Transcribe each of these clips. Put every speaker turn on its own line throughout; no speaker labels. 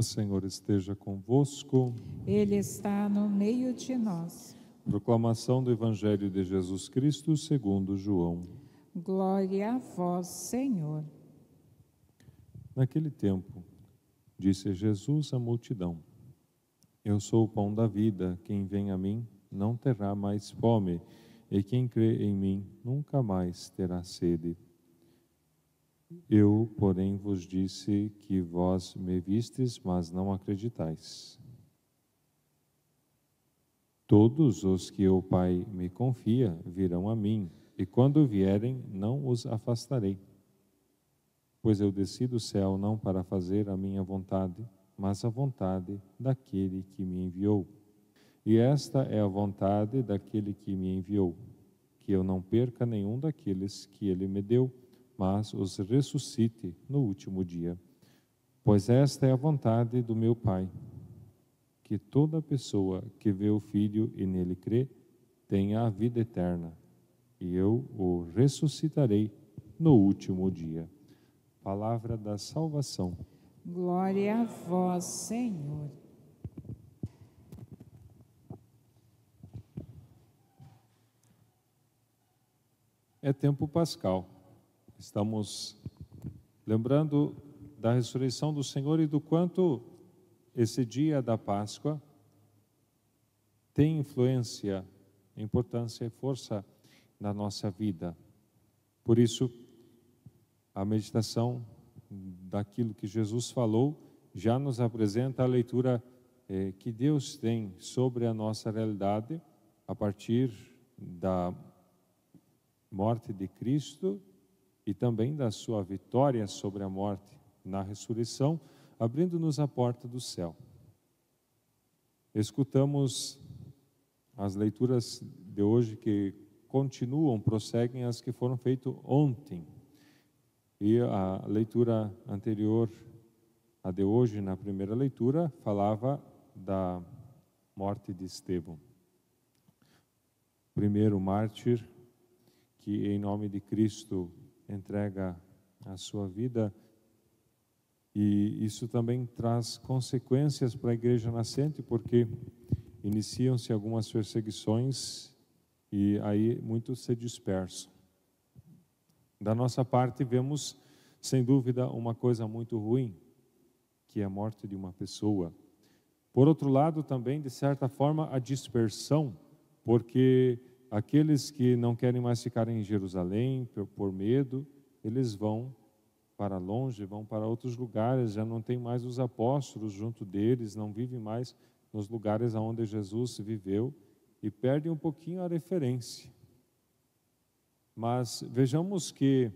O Senhor esteja convosco. Ele está no meio de nós. Proclamação do Evangelho de Jesus Cristo segundo João. Glória a vós, Senhor. Naquele tempo, disse Jesus à multidão: Eu sou o pão da vida, quem vem a mim não terá mais fome, e quem crê em mim nunca mais terá sede. Eu, porém, vos disse que vós me vistes, mas não acreditais. Todos os que o Pai me confia virão a mim, e quando vierem, não os afastarei. Pois eu desci do céu não para fazer a minha vontade, mas a vontade daquele que me enviou. E esta é a vontade daquele que me enviou, que eu não perca nenhum daqueles que ele me deu mas os ressuscite no último dia. Pois esta é a vontade do meu Pai, que toda pessoa que vê o Filho e nele crê, tenha a vida eterna, e eu o ressuscitarei no último dia. Palavra da salvação. Glória a vós, Senhor. É tempo pascal. Estamos lembrando da ressurreição do Senhor e do quanto esse dia da Páscoa tem influência, importância e força na nossa vida. Por isso, a meditação daquilo que Jesus falou já nos apresenta a leitura eh, que Deus tem sobre a nossa realidade a partir da morte de Cristo e também da sua vitória sobre a morte na ressurreição, abrindo-nos a porta do céu. Escutamos as leituras de hoje que continuam, prosseguem as que foram feitas ontem. E a leitura anterior, a de hoje, na primeira leitura, falava da morte de Estevão. Primeiro mártir que, em nome de Cristo, entrega a sua vida. E isso também traz consequências para a igreja nascente, porque iniciam-se algumas perseguições e aí muitos se dispersam. Da nossa parte, vemos, sem dúvida, uma coisa muito ruim, que é a morte de uma pessoa. Por outro lado, também, de certa forma, a dispersão, porque aqueles que não querem mais ficar em Jerusalém por, por medo, eles vão para longe, vão para outros lugares, já não tem mais os apóstolos junto deles, não vivem mais nos lugares onde Jesus viveu e perdem um pouquinho a referência. Mas vejamos que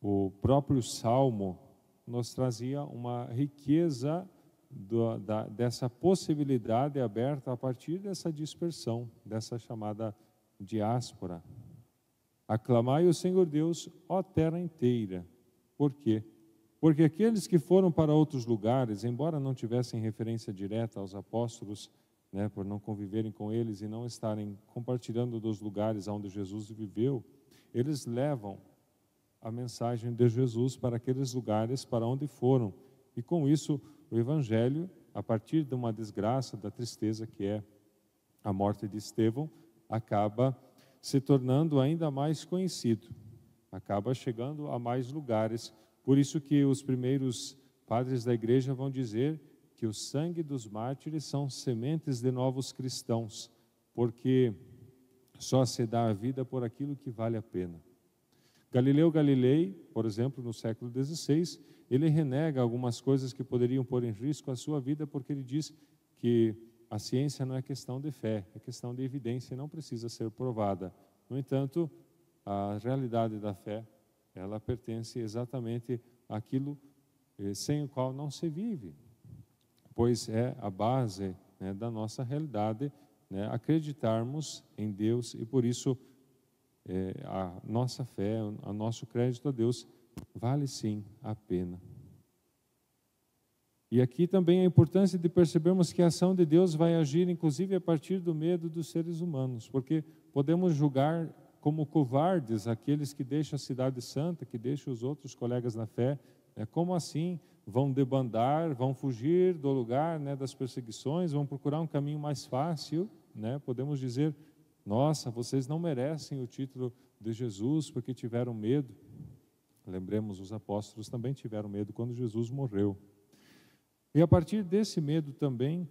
o próprio Salmo nos trazia uma riqueza do, da, dessa possibilidade aberta a partir dessa dispersão, dessa chamada diáspora. Aclamai o Senhor Deus, ó terra inteira. Por quê? Porque aqueles que foram para outros lugares, embora não tivessem referência direta aos apóstolos, né, por não conviverem com eles e não estarem compartilhando dos lugares onde Jesus viveu, eles levam a mensagem de Jesus para aqueles lugares para onde foram e com isso, o Evangelho, a partir de uma desgraça, da tristeza que é a morte de Estevão, acaba se tornando ainda mais conhecido, acaba chegando a mais lugares. Por isso que os primeiros padres da igreja vão dizer que o sangue dos mártires são sementes de novos cristãos, porque só se dá a vida por aquilo que vale a pena. Galileu Galilei, por exemplo, no século XVI, ele renega algumas coisas que poderiam pôr em risco a sua vida, porque ele diz que a ciência não é questão de fé, é questão de evidência e não precisa ser provada. No entanto, a realidade da fé, ela pertence exatamente àquilo eh, sem o qual não se vive, pois é a base né, da nossa realidade né, acreditarmos em Deus e por isso é, a nossa fé, o nosso crédito a Deus, vale sim a pena. E aqui também a importância de percebermos que a ação de Deus vai agir, inclusive, a partir do medo dos seres humanos, porque podemos julgar como covardes aqueles que deixam a cidade santa, que deixam os outros colegas na fé. Né? Como assim? Vão debandar, vão fugir do lugar né, das perseguições, vão procurar um caminho mais fácil. Né? Podemos dizer nossa, vocês não merecem o título de Jesus porque tiveram medo. Lembremos, os apóstolos também tiveram medo quando Jesus morreu. E a partir desse medo também,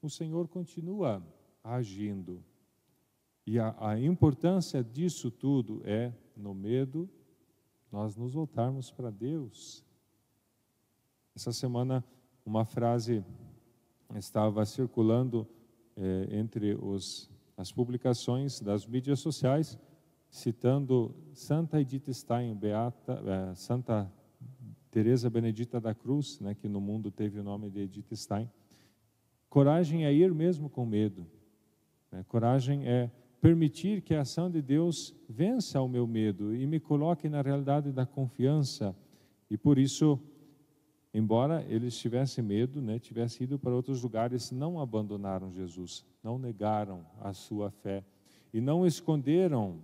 o Senhor continua agindo. E a, a importância disso tudo é, no medo, nós nos voltarmos para Deus. Essa semana, uma frase estava circulando eh, entre os as publicações das mídias sociais, citando Santa Edith Stein, Beata, eh, Santa Teresa Benedita da Cruz, né, que no mundo teve o nome de Edith Stein. Coragem é ir mesmo com medo. Né? Coragem é permitir que a ação de Deus vença o meu medo e me coloque na realidade da confiança. E por isso Embora eles tivessem medo, né, tivessem ido para outros lugares, não abandonaram Jesus, não negaram a sua fé e não esconderam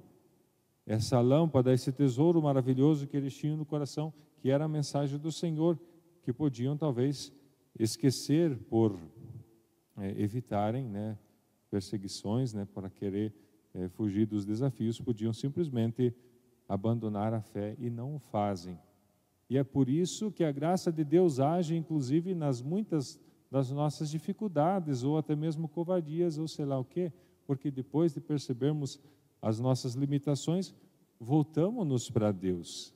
essa lâmpada, esse tesouro maravilhoso que eles tinham no coração, que era a mensagem do Senhor, que podiam talvez esquecer por é, evitarem né, perseguições, né, para querer é, fugir dos desafios, podiam simplesmente abandonar a fé e não o fazem. E é por isso que a graça de Deus age, inclusive, nas muitas das nossas dificuldades, ou até mesmo covardias, ou sei lá o quê, porque depois de percebermos as nossas limitações, voltamos-nos para Deus.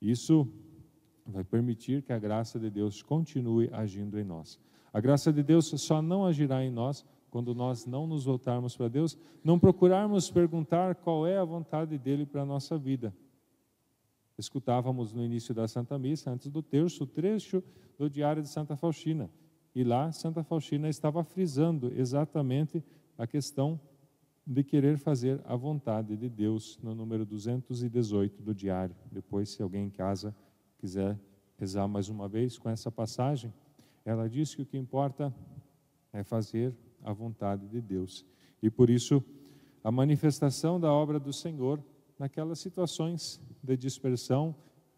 Isso vai permitir que a graça de Deus continue agindo em nós. A graça de Deus só não agirá em nós quando nós não nos voltarmos para Deus, não procurarmos perguntar qual é a vontade dele para a nossa vida. Escutávamos no início da Santa Missa, antes do terço, o trecho do Diário de Santa Faustina. E lá, Santa Faustina estava frisando exatamente a questão de querer fazer a vontade de Deus, no número 218 do Diário. Depois, se alguém em casa quiser rezar mais uma vez com essa passagem, ela diz que o que importa é fazer a vontade de Deus. E por isso, a manifestação da obra do Senhor naquelas situações de dispersão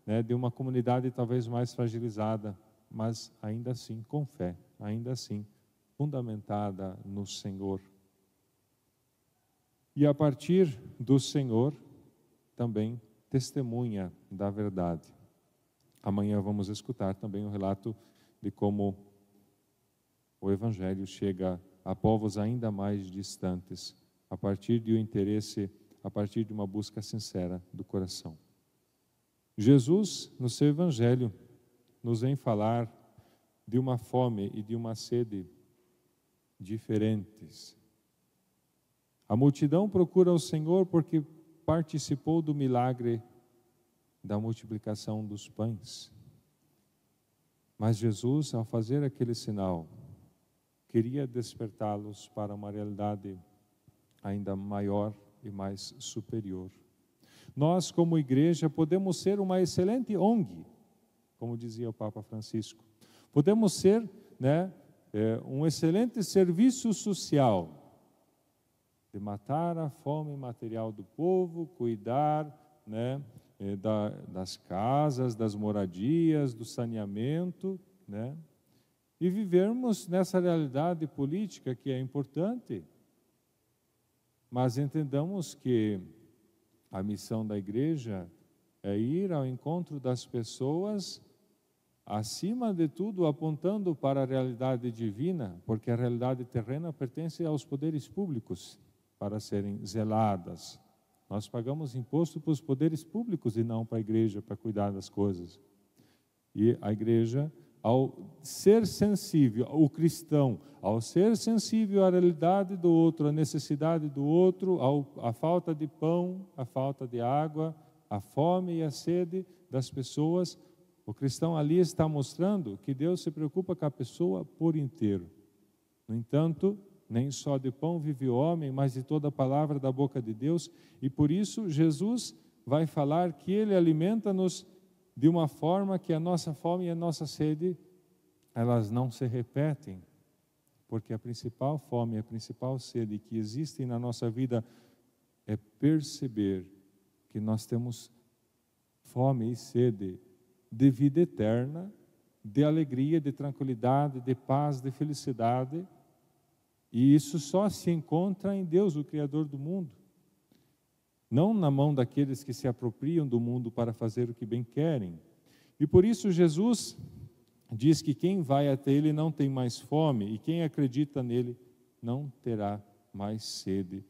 né, de uma comunidade talvez mais fragilizada, mas ainda assim com fé, ainda assim fundamentada no Senhor. E a partir do Senhor também testemunha da verdade. Amanhã vamos escutar também o um relato de como o Evangelho chega a povos ainda mais distantes, a partir de um interesse, a partir de uma busca sincera do coração. Jesus, no seu Evangelho, nos vem falar de uma fome e de uma sede diferentes. A multidão procura o Senhor porque participou do milagre da multiplicação dos pães. Mas Jesus, ao fazer aquele sinal, queria despertá-los para uma realidade ainda maior e mais superior. Nós, como igreja, podemos ser uma excelente ONG, como dizia o Papa Francisco. Podemos ser né, é, um excelente serviço social de matar a fome material do povo, cuidar né, é, da, das casas, das moradias, do saneamento, né, e vivermos nessa realidade política que é importante, mas entendamos que a missão da igreja é ir ao encontro das pessoas, acima de tudo apontando para a realidade divina, porque a realidade terrena pertence aos poderes públicos para serem zeladas. Nós pagamos imposto para os poderes públicos e não para a igreja para cuidar das coisas. E a igreja ao ser sensível, o cristão, ao ser sensível à realidade do outro, à necessidade do outro, ao, à falta de pão, à falta de água, à fome e à sede das pessoas, o cristão ali está mostrando que Deus se preocupa com a pessoa por inteiro. No entanto, nem só de pão vive o homem, mas de toda a palavra da boca de Deus, e por isso Jesus vai falar que ele alimenta-nos de uma forma que a nossa fome e a nossa sede elas não se repetem, porque a principal fome, a principal sede que existem na nossa vida é perceber que nós temos fome e sede de vida eterna, de alegria, de tranquilidade, de paz, de felicidade, e isso só se encontra em Deus, o criador do mundo não na mão daqueles que se apropriam do mundo para fazer o que bem querem. E por isso Jesus diz que quem vai até ele não tem mais fome, e quem acredita nele não terá mais sede.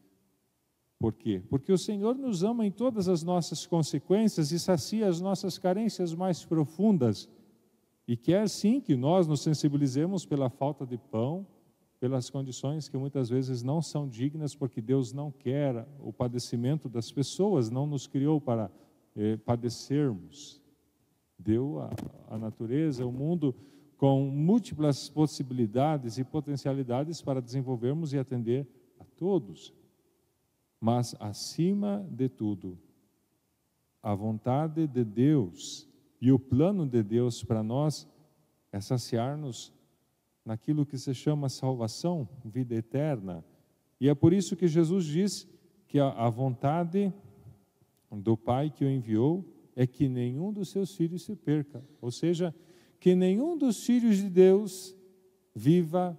Por quê? Porque o Senhor nos ama em todas as nossas consequências e sacia as nossas carências mais profundas. E quer sim que nós nos sensibilizemos pela falta de pão, pelas condições que muitas vezes não são dignas, porque Deus não quer o padecimento das pessoas, não nos criou para eh, padecermos. Deu a, a natureza, o mundo, com múltiplas possibilidades e potencialidades para desenvolvermos e atender a todos. Mas, acima de tudo, a vontade de Deus e o plano de Deus para nós é saciar-nos naquilo que se chama salvação, vida eterna. E é por isso que Jesus diz que a, vontade do Pai que o enviou é que nenhum dos seus filhos se perca, ou seja, que nenhum dos filhos de Deus viva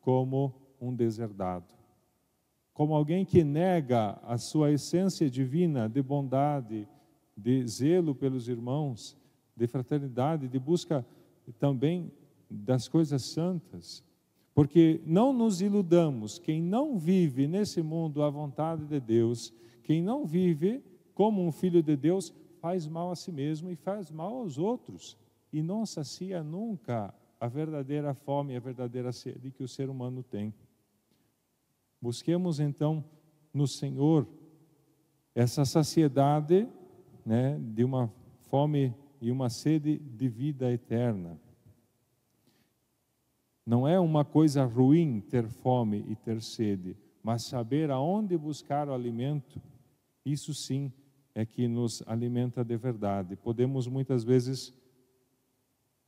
como um deserdado, como alguém que nega a sua essência divina de bondade, de zelo pelos irmãos, de fraternidade, de busca também das coisas santas, porque não nos iludamos, quem não vive nesse mundo à vontade de Deus, quem não vive como um filho de Deus, faz mal a si mesmo e faz mal aos outros, e não sacia nunca a verdadeira fome e a verdadeira sede que o ser humano tem. Busquemos então no Senhor essa saciedade né, de uma fome e uma sede de vida eterna. Não é uma coisa ruim ter fome e ter sede, mas saber aonde buscar o alimento, isso sim é que nos alimenta de verdade. Podemos muitas vezes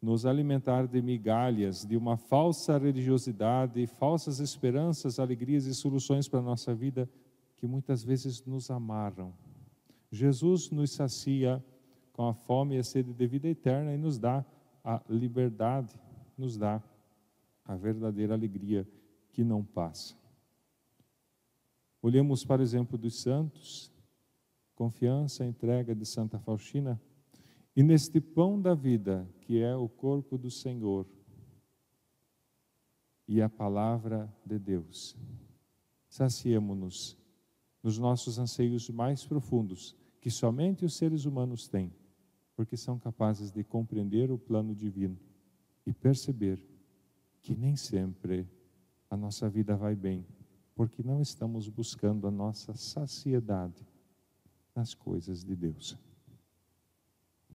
nos alimentar de migalhas, de uma falsa religiosidade, falsas esperanças, alegrias e soluções para a nossa vida que muitas vezes nos amarram. Jesus nos sacia com a fome e a sede de vida eterna e nos dá a liberdade, nos dá a verdadeira alegria que não passa. Olhemos para o exemplo dos santos, confiança, entrega de Santa Faustina, e neste pão da vida, que é o corpo do Senhor e a palavra de Deus. Saciemo-nos nos nossos anseios mais profundos, que somente os seres humanos têm, porque são capazes de compreender o plano divino e perceber que nem sempre a nossa vida vai bem, porque não estamos buscando a nossa saciedade nas coisas de Deus.